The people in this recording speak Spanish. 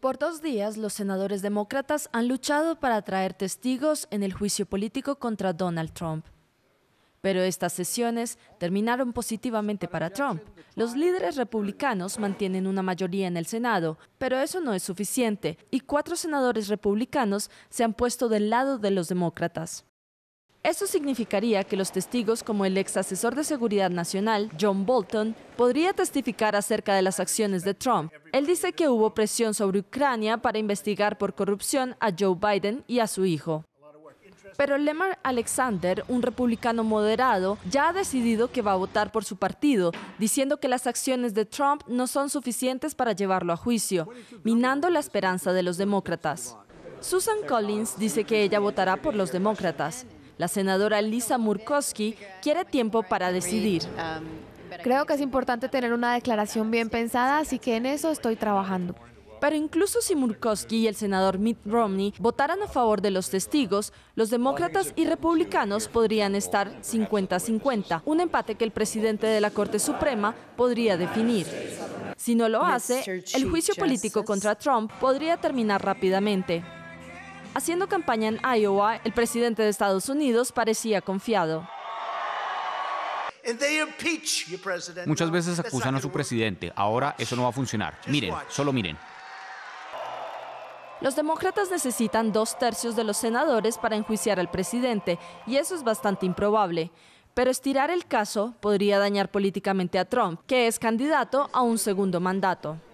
Por dos días, los senadores demócratas han luchado para traer testigos en el juicio político contra Donald Trump. Pero estas sesiones terminaron positivamente para Trump. Los líderes republicanos mantienen una mayoría en el Senado, pero eso no es suficiente, y cuatro senadores republicanos se han puesto del lado de los demócratas. Eso significaría que los testigos como el ex asesor de seguridad nacional, John Bolton, podría testificar acerca de las acciones de Trump. Él dice que hubo presión sobre Ucrania para investigar por corrupción a Joe Biden y a su hijo. Pero Lemar Alexander, un republicano moderado, ya ha decidido que va a votar por su partido, diciendo que las acciones de Trump no son suficientes para llevarlo a juicio, minando la esperanza de los demócratas. Susan Collins dice que ella votará por los demócratas. La senadora Lisa Murkowski quiere tiempo para decidir. Creo que es importante tener una declaración bien pensada, así que en eso estoy trabajando. Pero incluso si Murkowski y el senador Mitt Romney votaran a favor de los testigos, los demócratas y republicanos podrían estar 50-50, un empate que el presidente de la Corte Suprema podría definir. Si no lo hace, el juicio político contra Trump podría terminar rápidamente. Haciendo campaña en Iowa, el presidente de Estados Unidos parecía confiado. Muchas veces acusan a su presidente. Ahora eso no va a funcionar. Miren, solo miren. Los demócratas necesitan dos tercios de los senadores para enjuiciar al presidente, y eso es bastante improbable. Pero estirar el caso podría dañar políticamente a Trump, que es candidato a un segundo mandato.